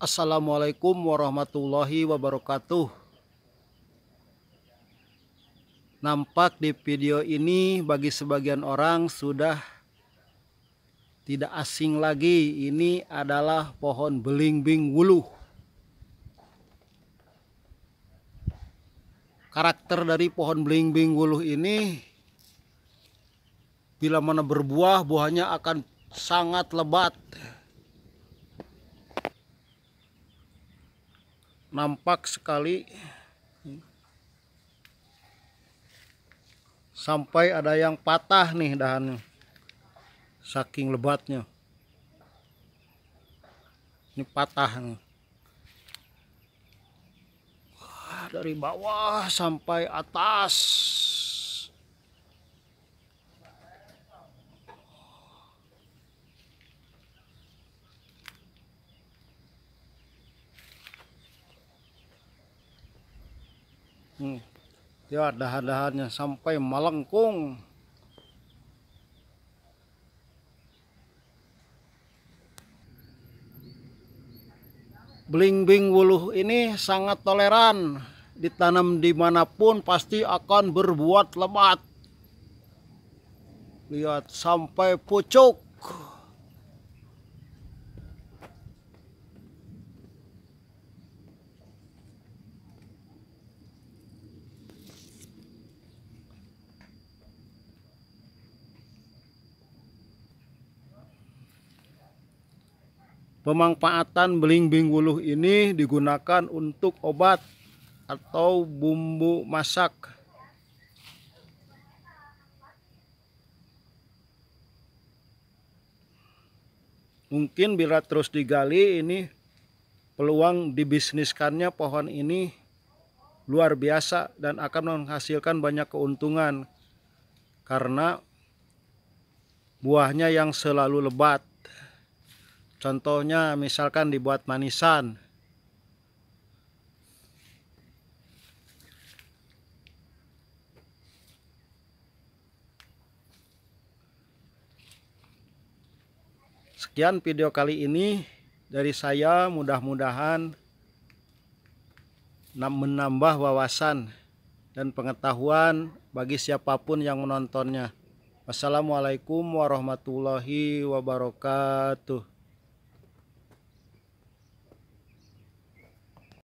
Assalamualaikum warahmatullahi wabarakatuh Nampak di video ini bagi sebagian orang sudah tidak asing lagi Ini adalah pohon belimbing wuluh Karakter dari pohon belimbing wuluh ini Bila mana berbuah, buahnya akan sangat lebat nampak sekali sampai ada yang patah nih dahannya saking lebatnya ini patah nih Wah, dari bawah sampai atas lihat hmm. ya dahan-dahannya sampai melengkung belimbing wuluh ini sangat toleran ditanam dimanapun pasti akan berbuat lebat lihat sampai pucuk Pemanfaatan belimbing wuluh ini digunakan untuk obat atau bumbu masak. Mungkin bila terus digali ini peluang dibisniskannya pohon ini luar biasa dan akan menghasilkan banyak keuntungan karena buahnya yang selalu lebat. Contohnya misalkan dibuat manisan. Sekian video kali ini dari saya mudah-mudahan menambah wawasan dan pengetahuan bagi siapapun yang menontonnya. Wassalamualaikum warahmatullahi wabarakatuh.